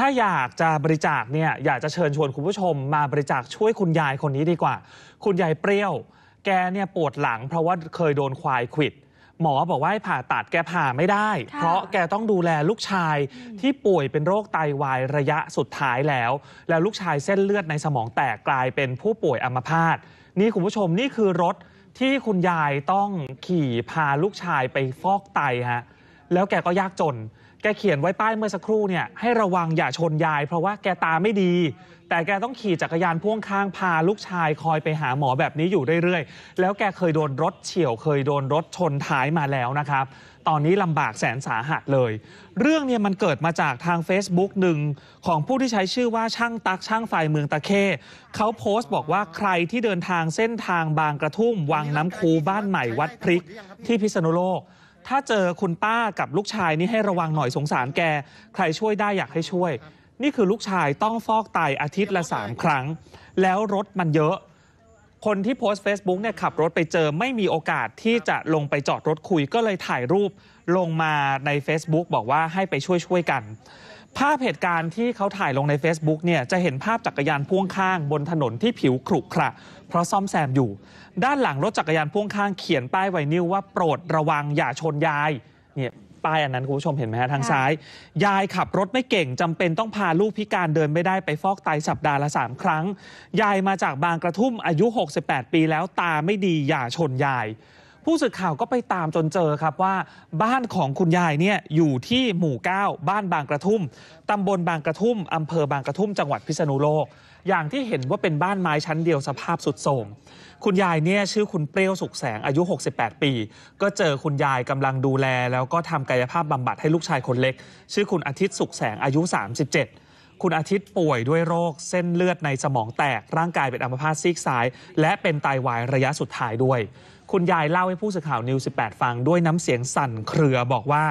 ถ้าอยากจะบริจาคเนี่ยอยากจะเชิญชวนคุณผู้ชมมาบริจาคช่วยคุณยายคนนี้ดีกว่า คุณยายเปรี้ยวแกเนี่ยปวดหลัง เพราะว่าเคยโดนควายขวิด หมอบอกว่าให้ผ่าตัดแกผ่าไม่ได้ เพราะแกต้องดูแลลูกชาย ที่ป่วยเป็นโรคไตาวายระยะสุดท้ายแล้ว แล้วลูกชายเส้นเลือดในสมองแตกกลายเป็นผู้ป่วยอัมพาตนี่คุณผู้ชมนี่คือรถที่คุณยายต้องขี่พาลูกชายไปฟอกไตฮะแล้วแกก็ยากจน แกเขียนไว้ป้ายเมื่อสักครู่เนี่ยให้ระวังอย่าชนยายเพราะว่าแกตาไม่ดี แต่แกต้องขี่จักรยานพ่วงข้างพาลูกชายคอยไปหาหมอแบบนี้อยู่เรื่อยๆแล้วแกเคยโดนรถเฉี่ยว เคยโดนรถชนท้ายมาแล้วนะครับ ตอนนี้ลำบากแสนสาหัสเลย เรื่องเนี่ยมันเกิดมาจากทาง Facebook หนึ่ง ของผู้ที่ใช้ชื่อว่าช่างตักช่างไฟเมืองตะเคเขาโพสต์บอกว่าใครที่เดินทางเส้นทางบางกระทุ่มวังน้ำคูบ้านใหม่วัดพริก ที่พิษณุโลกถ้าเจอคุณป้ากับลูกชายนี่ให้ระวังหน่อยสงสารแกใครช่วยได้อยากให้ช่วย นี่คือลูกชายต้องฟอกไตอาทิตย์ละสามครั้ง แล้วรถมันเยอะ คนที่โพสต์ Facebook เนี่ยขับรถไปเจอไม่มีโอกาสที่จะลงไปจอดรถคุยก็เลยถ่ายรูปลงมาใน Facebook บอกว่าให้ไปช่วยช่วยกันภาพเหตุการณ์ที่เขาถ่ายลงใน Facebook เนี่ยจะเห็นภาพจักรยานพ่วงข้าง บนถนนที่ผิวขรุขระ เพราะซ่อมแซมอยู่ ด้านหลังรถจักรยานพ่วงข้างเขียนป้ายไวนิลว่าโปรดระวังอย่าชนยายเนี่ยป้ายอันนั้นคุณผู้ชมเห็นไหมฮะทางซ้าย ยายขับรถไม่เก่ง จำเป็นต้องพาลูกพิการเดินไม่ได้ไปฟอกไตสัปดาห์ละ3ครั้ง ยายมาจากบางกระทุ่มอายุ 68 ปีแล้วตาไม่ดีอย่าชนยายผู้สื่อข่าวก็ไปตามจนเจอครับว่าบ้านของคุณยายเนี่ยอยู่ที่หมู่ 9 บ้านบางกระทุ่มตำบลบางกระทุ่มอำเภอบางกระทุ่ม จังหวัดพิษณุโลก อย่างที่เห็นว่าเป็นบ้านไม้ชั้นเดียวสภาพสุดโทรมคุณยายเนี่ยชื่อคุณเปรี้ยวสุขแสง อายุ 68 ปี ก็เจอคุณยายกำลังดูแลแล้วก็ทำกายภาพบำบัดให้ลูกชายคนเล็ก ชื่อคุณอาทิตย์สุขแสง อายุ 37คุณอาทิตย์ป่วยด้วยโรคเส้นเลือดในสมองแตกร่างกายเป็นอัมพาตซีกซ้าย และเป็นไตาวายระยะสุดท้ายด้วย คุณยายเล่าให้ผู้สื่อข่าวนิวส8ฟังด้วยน้ำเสียงสั่นเครือบอกว่า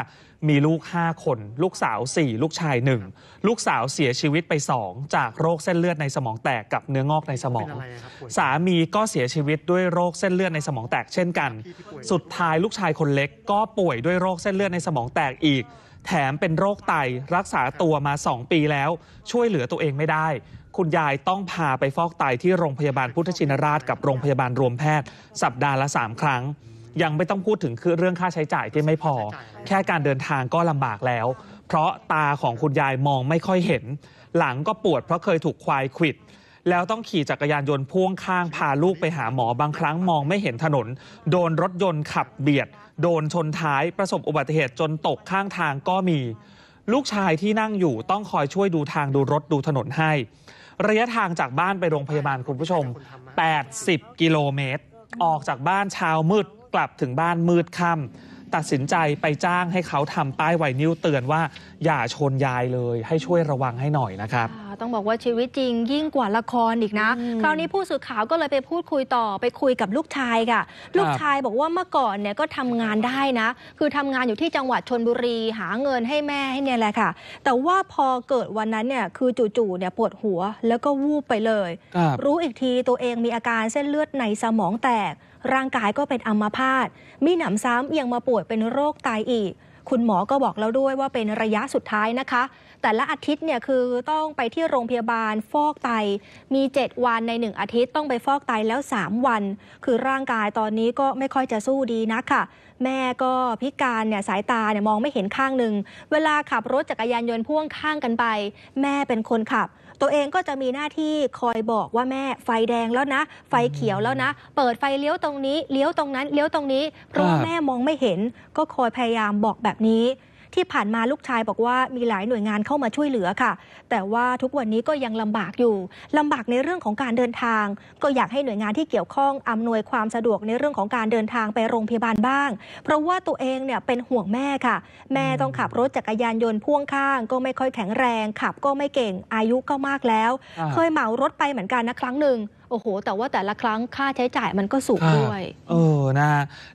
มีลูก 5 คน ลูกสาว 4 ลูกชาย 1 ลูกสาวเสียชีวิตไป 2 จากโรคเส้นเลือดในสมองแตกกับเนื้องอกในสมอง สามีก็เสียชีวิตด้วยโรคเส้นเลือดในสมองแตก เช่นกัน สุดท้ายลูกชายคนเล็ก ก็ป่วยด้วยโรคเส้นเลือดในสมองแตกอีกแถมเป็นโรคไตรักษาตัวมา 2 ปีแล้ว ช่วยเหลือตัวเองไม่ได้ คุณยายต้องพาไปฟอกไตที่โรงพยาบาลพุทธชินราชกับโรงพยาบาลรวมแพทย์ สัปดาห์ละ 3 ครั้ง ยังไม่ต้องพูดถึงคือเรื่องค่าใช้จ่ายที่ไม่พอ แค่การเดินทางก็ลำบากแล้ว เพราะตาของคุณยายมองไม่ค่อยเห็น หลังก็ปวดเพราะเคยถูกควายขิดแล้วต้องขี่จักรยานยนต์พ่วงข้าง พาลูกไปหาหมอบางครั้งมองไม่เห็นถนน โดนรถยนต์ขับเบียด โดนชนท้ายประสบอุบัติเหตุจนตกข้างทางก็มี ลูกชายที่นั่งอยู่ต้องคอยช่วยดูทางดูรถดูถนนให้ ระยะทางจากบ้านไปโรงพยาบาลคุณผู้ชม 80 กิโลเมตร ออกจากบ้านเช้ามืดกลับถึงบ้านมืดค่ำตัดสินใจไปจ้างให้เขาทำป้ายไวนิ้วเตือนว่าอย่าชนยายเลย ให้ช่วยระวังให้หน่อยนะครับต้องบอกว่าชีวิตจริงยิ่งกว่าละครอีกนะ คราวนี้ผู้สื่อข่าว ก็เลยไปพูดคุยต่อไปคุยกับลูกชายค่ะลูกชายบอกว่าเมื่อก่อนเนี่ยก็ทำงานได้นะ คือทำงานอยู่ที่จังหวัดชนบุรีหาเงินให้แม่ให้เนี่ยแหละค่ะ แต่ว่าพอเกิดวันนั้นเนี่ยคือจู่ๆเนี่ยปวดหัวแล้วก็วูบไปเลย รู้อีกทีตัวเองมีอาการเส้นเลือดในสมองแตกร่างกายก็เป็นอัมพาต มีหนำซ้ำยังมาป่วยเป็นโรคไตอีก คุณหมอก็บอกแล้วด้วยว่าเป็นระยะสุดท้ายนะคะ แต่ละอาทิตย์เนี่ยคือต้องไปที่โรงพยาบาลฟอกไต มี 7 วันใน 1 อาทิตย์ต้องไปฟอกไตแล้ว 3 วัน คือร่างกายตอนนี้ก็ไม่ค่อยจะสู้ดีนักค่ะ แม่ก็พิการเนี่ยสายตาเนี่ยมองไม่เห็นข้างหนึ่ง เวลาขับรถจักรยานยนต์พ่วงข้างกันไป แม่เป็นคนขับตัวเองก็จะมีหน้าที่คอยบอกว่าแม่ไฟแดงแล้วนะ ไฟเขียวแล้วนะ เปิดไฟเลี้ยวตรงนี้ เลี้ยวตรงนั้น เลี้ยวตรงนี้ เพราะแม่มองไม่เห็น ก็คอยพยายามบอกแบบนี้ที่ผ่านมาลูกชายบอกว่ามีหลายหน่วยงานเข้ามาช่วยเหลือค่ะ แต่ว่าทุกวันนี้ก็ยังลำบากอยู่ ลำบากในเรื่องของการเดินทาง ก็อยากให้หน่วยงานที่เกี่ยวข้องอำนวยความสะดวกในเรื่องของการเดินทางไปโรงพยาบาลบ้าง เพราะว่าตัวเองเนี่ยเป็นห่วงแม่ค่ะ แม่ต้องขับรถจักรยานยนต์พ่วงข้าง ก็ไม่ค่อยแข็งแรงขับก็ไม่เก่งอายุก็มากแล้ว เคยเหมารถไปเหมือนกันนะครั้งหนึ่งโอ้โห แต่ว่าแต่ละครั้งค่าใช้จ่ายมันก็สูงด้วย เออ นะ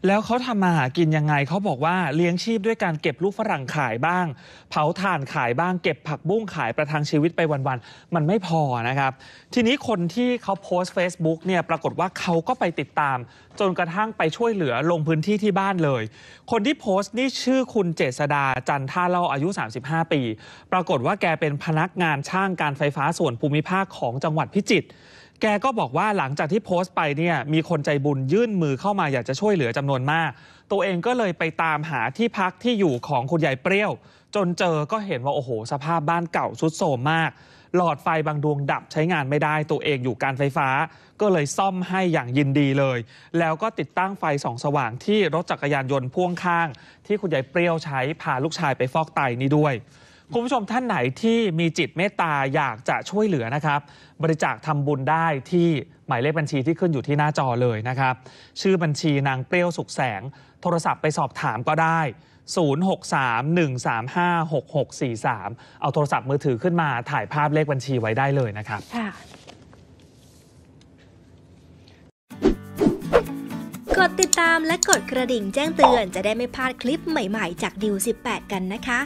แล้วเขาทำมาหากินยังไง เขาบอกว่าเลี้ยงชีพด้วยการเก็บลูกฝรั่งขายบ้าง เผาถ่านขายบ้าง เก็บผักบุ้งขายประทังชีวิตไปวัน ๆ มันไม่พอนะครับ ทีนี้คนที่เขาโพสต์ Facebook เนี่ย ปรากฏว่าเขาก็ไปติดตามจนกระทั่งไปช่วยเหลือลงพื้นที่ที่บ้านเลย คนที่โพสต์นี่ชื่อคุณเจษดาจันท่าเล่าอายุ 35 ปี ปรากฏว่าแกเป็นพนักงานช่างการไฟฟ้าส่วนภูมิภาคของจังหวัดพิจิตรแกก็บอกว่าหลังจากที่โพสต์ไปเนี่ยมีคนใจบุญยื่นมือเข้ามาอยากจะช่วยเหลือจำนวนมาก ตัวเองก็เลยไปตามหาที่พักที่อยู่ของคุณยายเปรี้ยว จนเจอก็เห็นว่า โอ้โห สภาพบ้านเก่าทรุดโทรมมาก หลอดไฟบางดวงดับใช้งานไม่ได้ ตัวเองอยู่การไฟฟ้า ก็เลยซ่อมให้อย่างยินดีเลย แล้วก็ติดตั้งไฟส่องสว่างที่รถจักรยานยนต์พ่วงข้าง ที่คุณยายเปรี้ยวใช้พาลูกชายไปฟอกไตนี่ด้วยคุณผู้ชมท่านไหนที่มีจิตเมตตาอยากจะช่วยเหลือนะครับ บริจาคทำบุญได้ที่หมายเลขบัญชีที่ขึ้นอยู่ที่หน้าจอเลยนะครับ ชื่อบัญชีนางเปรี้ยวสุขแสง โทรศัพท์ไปสอบถามก็ได้ 0631356643 เอาโทรศัพท์มือถือขึ้นมาถ่ายภาพเลขบัญชีไว้ได้เลยนะครับ ค่ะ กดติดตามและกดกระดิ่งแจ้งเตือน จะได้ไม่พลาดคลิปใหม่ ๆ จากดิว18 กันนะคะ